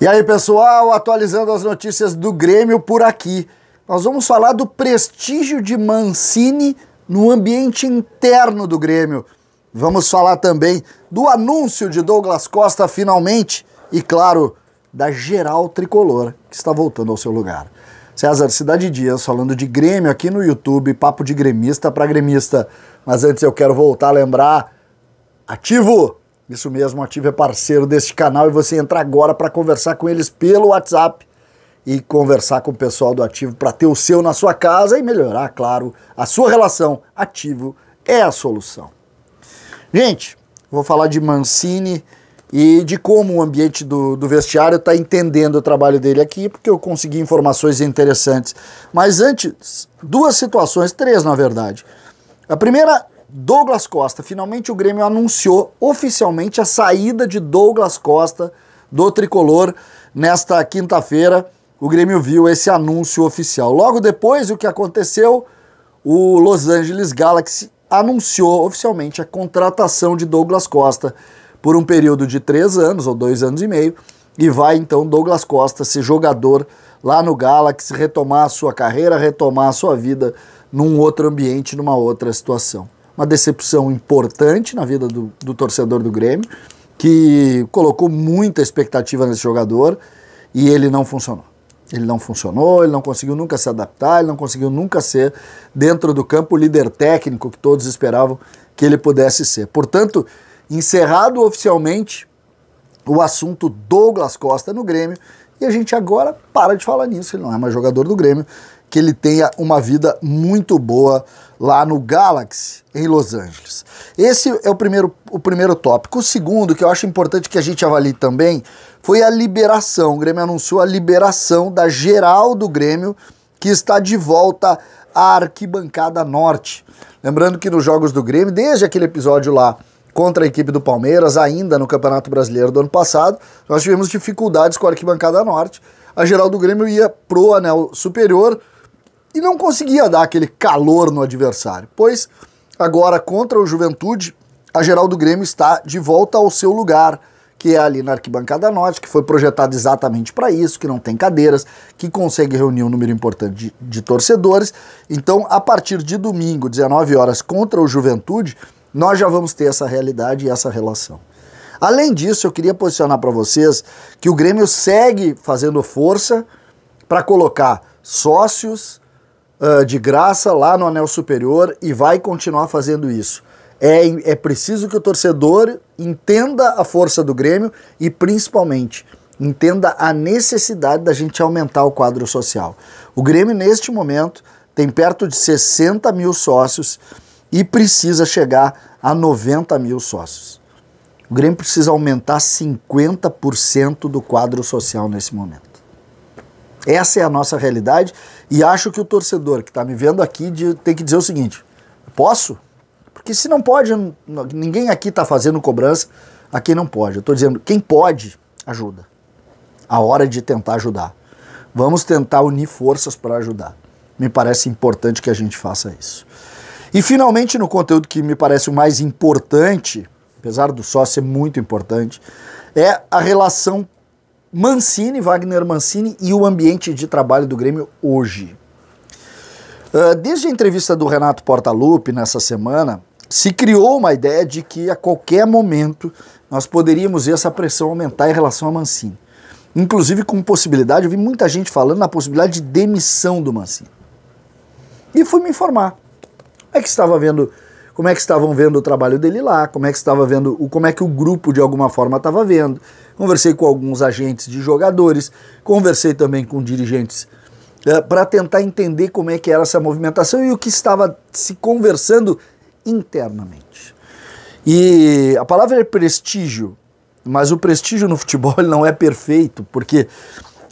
E aí, pessoal, atualizando as notícias do Grêmio por aqui. Nós vamos falar do prestígio de Mancini no ambiente interno do Grêmio. Vamos falar também do anúncio de Douglas Costa finalmente e, claro, da geral tricolor que está voltando ao seu lugar. César Cidade Dias falando de Grêmio aqui no YouTube, papo de gremista para gremista. Mas antes eu quero voltar a lembrar: ativo! Isso mesmo, Ative é parceiro deste canal e você entra agora para conversar com eles pelo WhatsApp e conversar com o pessoal do Ativo para ter o seu na sua casa e melhorar, claro, a sua relação. Ativo é a solução. Gente, vou falar de Mancini e de como o ambiente do, do vestiário está entendendo o trabalho dele aqui, porque eu consegui informações interessantes. Mas antes, duas situações, três na verdade. A primeira Douglas Costa. Finalmente o Grêmio anunciou oficialmente a saída de Douglas Costa do tricolor nesta quinta-feira. O Grêmio viu esse anúncio oficial. Logo depois, o que aconteceu? O Los Angeles Galaxy anunciou oficialmente a contratação de Douglas Costa por um período de três anos ou dois anos e meio. E vai então Douglas Costa ser jogador lá no Galaxy, retomar a sua carreira, retomar a sua vida num outro ambiente, numa outra situação uma decepção importante na vida do, do torcedor do Grêmio, que colocou muita expectativa nesse jogador e ele não funcionou. Ele não funcionou, ele não conseguiu nunca se adaptar, ele não conseguiu nunca ser, dentro do campo, o líder técnico que todos esperavam que ele pudesse ser. Portanto, encerrado oficialmente o assunto Douglas Costa no Grêmio, e a gente agora para de falar nisso, ele não é mais jogador do Grêmio, que ele tenha uma vida muito boa lá no Galaxy, em Los Angeles. Esse é o primeiro, o primeiro tópico. O segundo, que eu acho importante que a gente avalie também, foi a liberação. O Grêmio anunciou a liberação da geral do Grêmio, que está de volta à arquibancada norte. Lembrando que nos jogos do Grêmio, desde aquele episódio lá contra a equipe do Palmeiras, ainda no Campeonato Brasileiro do ano passado, nós tivemos dificuldades com a arquibancada norte. A geral do Grêmio ia pro anel superior, e não conseguia dar aquele calor no adversário, pois agora contra o Juventude, a Geraldo Grêmio está de volta ao seu lugar, que é ali na arquibancada norte, que foi projetado exatamente para isso, que não tem cadeiras, que consegue reunir um número importante de, de, torcedores. Então, a partir de domingo, 19 horas, contra o Juventude, nós já vamos ter essa realidade e essa relação. Além disso, eu queria posicionar para vocês que o Grêmio segue fazendo força para colocar sócios, uh, de graça lá no anel superior e vai continuar fazendo isso. É, é preciso que o torcedor entenda a força do Grêmio e, principalmente, entenda a necessidade da gente aumentar o quadro social. O Grêmio, neste momento, tem perto de 60 mil sócios e precisa chegar a 90 mil sócios. O Grêmio precisa aumentar 50% do quadro social nesse momento. Essa é a nossa realidade e acho que o torcedor que está me vendo aqui de, tem que dizer o seguinte: posso? Porque se não pode, ninguém aqui está fazendo cobrança a quem não pode. Eu estou dizendo, quem pode, ajuda. A hora de tentar ajudar. Vamos tentar unir forças para ajudar. Me parece importante que a gente faça isso. E finalmente, no conteúdo que me parece o mais importante, apesar do só ser muito importante, é a relação Mancini, Wagner Mancini e o ambiente de trabalho do Grêmio hoje. Uh, desde a entrevista do Renato Portaluppi nessa semana, se criou uma ideia de que a qualquer momento nós poderíamos ver essa pressão aumentar em relação a Mancini. Inclusive com possibilidade, eu vi muita gente falando na possibilidade de demissão do Mancini. E fui me informar. É que estava vendo como é que estavam vendo o trabalho dele lá, como é que estava vendo, como é que o grupo de alguma forma estava vendo. Conversei com alguns agentes de jogadores, conversei também com dirigentes é, eh, para tentar entender como é que era essa movimentação e o que estava se conversando internamente. E a palavra é prestígio, mas o prestígio no futebol não é perfeito, porque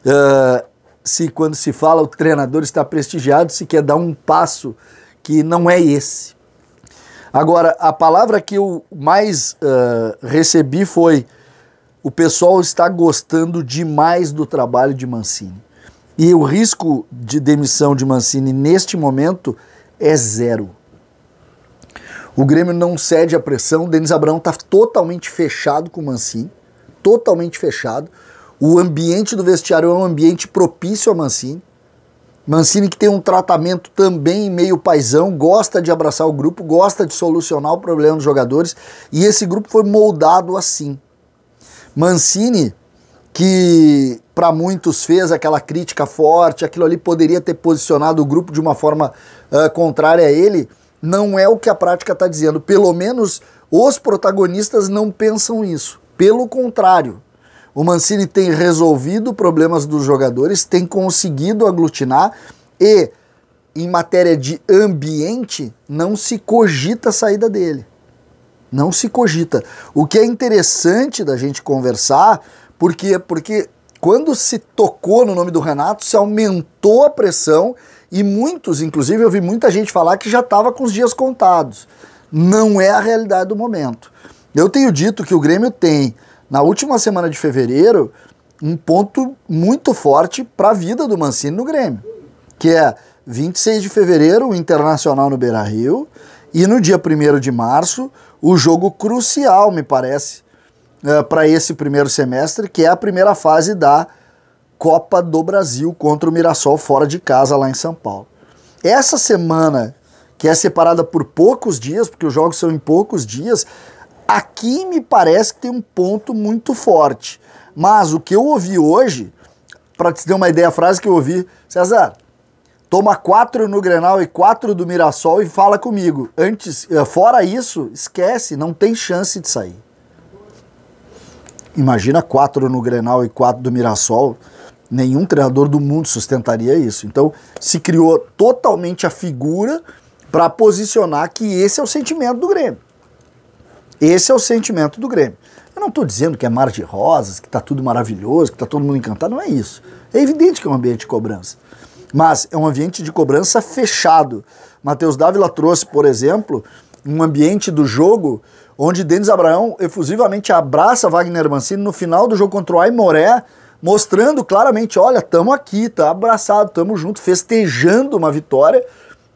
uh, se quando se fala o treinador está prestigiado, se quer dar um passo que não é esse. Agora, a palavra que eu mais uh, recebi foi: o pessoal está gostando demais do trabalho de Mancini. E o risco de demissão de Mancini neste momento é zero. O Grêmio não cede à pressão, o Denis Abraão está totalmente fechado com o Mancini, totalmente fechado. O ambiente do vestiário é um ambiente propício a Mancini. Mancini que tem um tratamento também meio paisão, gosta de abraçar o grupo, gosta de solucionar o problema dos jogadores e esse grupo foi moldado assim. Mancini que para muitos fez aquela crítica forte, aquilo ali poderia ter posicionado o grupo de uma forma uh, contrária a ele, não é o que a prática está dizendo. Pelo menos os protagonistas não pensam isso. Pelo contrário, o Mancini tem resolvido problemas dos jogadores, tem conseguido aglutinar e, em matéria de ambiente, não se cogita a saída dele. Não se cogita. O que é interessante da gente conversar, porque, porque quando se tocou no nome do Renato, se aumentou a pressão e muitos, inclusive, eu vi muita gente falar que já estava com os dias contados. Não é a realidade do momento. Eu tenho dito que o Grêmio tem na última semana de fevereiro, um ponto muito forte para a vida do Mancini no Grêmio, que é 26 de fevereiro, o Internacional no Beira-Rio, e no dia 1 de março, o jogo crucial, me parece, é, para esse primeiro semestre, que é a primeira fase da Copa do Brasil contra o Mirassol fora de casa lá em São Paulo. Essa semana, que é separada por poucos dias, porque os jogos são em poucos dias, Aqui me parece que tem um ponto muito forte. Mas o que eu ouvi hoje, para te ter uma ideia, a frase que eu ouvi, César, toma quatro no Grenal e quatro do Mirassol e fala comigo. Antes, eh, fora isso, esquece, não tem chance de sair. Imagina quatro no Grenal e quatro do Mirassol. Nenhum treinador do mundo sustentaria isso. Então, se criou totalmente a figura para posicionar que esse é o sentimento do Grêmio. Esse é o sentimento do Grêmio. Eu não estou dizendo que é mar de rosas, que está tudo maravilhoso, que está todo mundo encantado, não é isso. É evidente que é um ambiente de cobrança. Mas é um ambiente de cobrança fechado. Matheus Dávila trouxe, por exemplo, um ambiente do jogo onde Denis Abraão efusivamente abraça Wagner Mancini no final do jogo contra o Aimoré, mostrando claramente, olha, estamos aqui, tá abraçado, estamos juntos, festejando uma vitória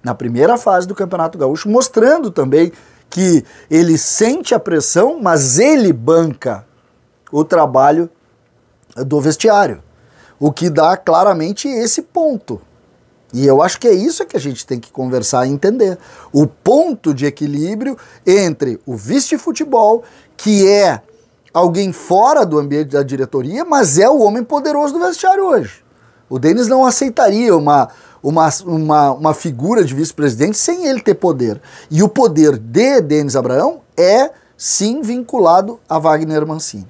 na primeira fase do Campeonato Gaúcho, mostrando também que ele sente a pressão, mas ele banca o trabalho do vestiário. O que dá claramente esse ponto. E eu acho que é isso que a gente tem que conversar e entender. O ponto de equilíbrio entre o vice-futebol, que é alguém fora do ambiente da diretoria, mas é o homem poderoso do vestiário hoje. O Denis não aceitaria uma, uma, uma, uma figura de vice-presidente sem ele ter poder. E o poder de Denis Abraão é sim vinculado a Wagner Mancini.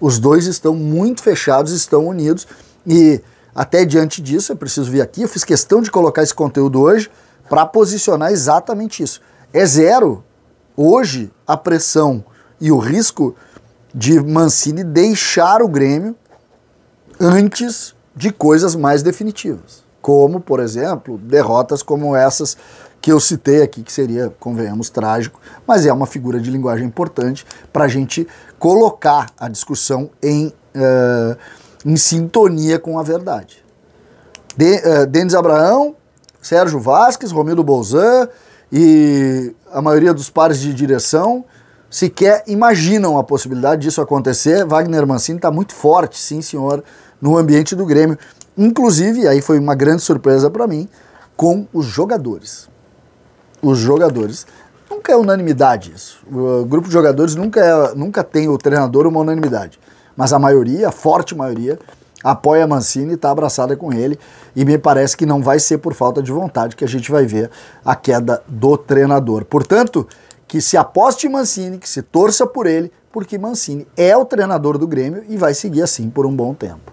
Os dois estão muito fechados, estão unidos e até diante disso, eu preciso vir aqui, eu fiz questão de colocar esse conteúdo hoje para posicionar exatamente isso. É zero hoje a pressão e o risco de Mancini deixar o Grêmio antes de coisas mais definitivas, como, por exemplo, derrotas como essas que eu citei aqui, que seria, convenhamos, trágico, mas é uma figura de linguagem importante para a gente colocar a discussão em, uh, em sintonia com a verdade. De, uh, Denis Abraão, Sérgio Vasques, Romildo Bolzan e a maioria dos pares de direção sequer imaginam a possibilidade disso acontecer. Wagner Mancini está muito forte, sim, senhor, no ambiente do Grêmio, inclusive, aí foi uma grande surpresa para mim, com os jogadores. Os jogadores. Nunca é unanimidade isso. O grupo de jogadores nunca, é, nunca tem o treinador uma unanimidade. Mas a maioria, a forte maioria, apoia Mancini, está abraçada com ele e me parece que não vai ser por falta de vontade que a gente vai ver a queda do treinador. Portanto, que se aposte em Mancini, que se torça por ele, porque Mancini é o treinador do Grêmio e vai seguir assim por um bom tempo.